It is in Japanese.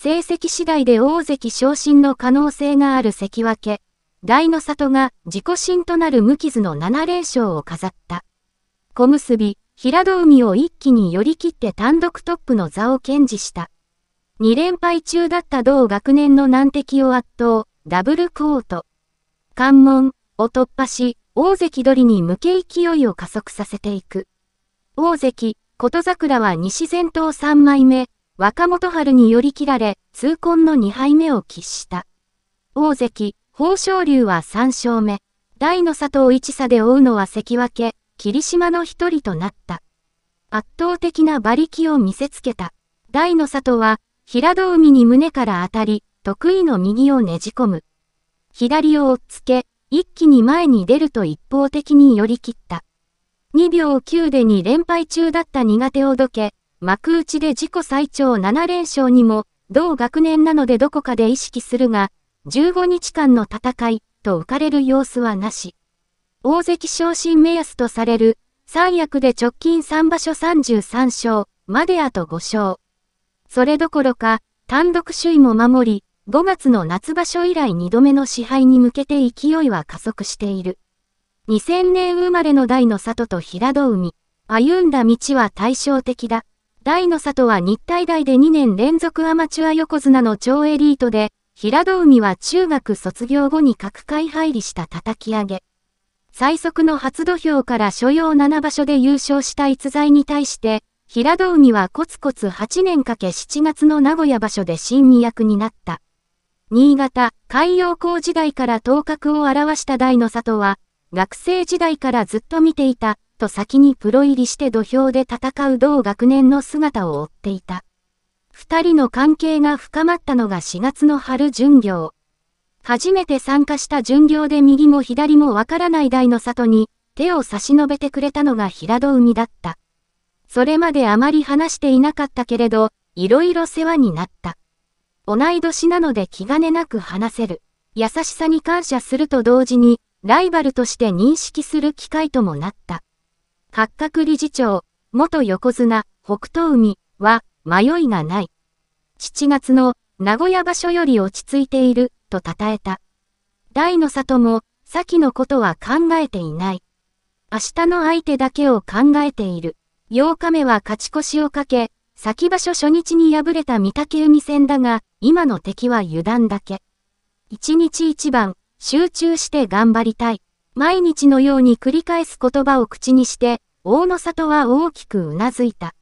成績次第で大関昇進の可能性がある関脇、大の里が自己新となる無傷の7連勝を飾った。小結、平戸海を一気に寄り切って単独トップの座を堅持した。2連敗中だった同学年の難敵を圧倒、ダブルコート。関門を突破し、大関取りに向け勢いを加速させていく。大関、琴桜は西前頭3枚目、若元春により切られ、痛恨の2敗目を喫した。大関、豊昇龍は3勝目。大の佐藤一差で追うのは関脇、霧島の一人となった。圧倒的な馬力を見せつけた。大の里は、平戸海に胸から当たり、得意の右をねじ込む。左を押っつけ、一気に前に出ると一方的に寄り切った。2秒9で2連敗中だった苦手をどけ、幕内で自己最長7連勝にも、同学年なのでどこかで意識するが、15日間の戦い、と浮かれる様子はなし。大関昇進目安とされる、三役で直近3場所33勝、まであと5勝。それどころか、単独首位も守り、5月の夏場所以来2度目の支配に向けて勢いは加速している。2000年生まれの大の里と平戸海、歩んだ道は対照的だ。大の里は日体大で2年連続アマチュア横綱の超エリートで、平戸海は中学卒業後に各界入りした叩き上げ。最速の初土俵から所要7場所で優勝した逸材に対して、平戸海はコツコツ8年かけ7月の名古屋場所で新二役になった。新潟、海洋港時代から頭角を現した大の里は、学生時代からずっと見ていたと先にプロ入りして土俵で戦う同学年の姿を追っていた。二人の関係が深まったのが4月の春巡業。初めて参加した巡業で右も左もわからない台の里に手を差し伸べてくれたのが平戸海だった。それまであまり話していなかったけれど、いろいろ世話になった。同い年なので気兼ねなく話せる。優しさに感謝すると同時に、ライバルとして認識する機会ともなった。八角理事長、元横綱、北東海は迷いがない。7月の名古屋場所より落ち着いていると称えた。大の里も先のことは考えていない。明日の相手だけを考えている。8日目は勝ち越しをかけ、先場所初日に敗れた御嶽海戦だが、今の敵は油断だけ。一日一番、集中して頑張りたい。毎日のように繰り返す言葉を口にして、大野里は大きくうなずいた。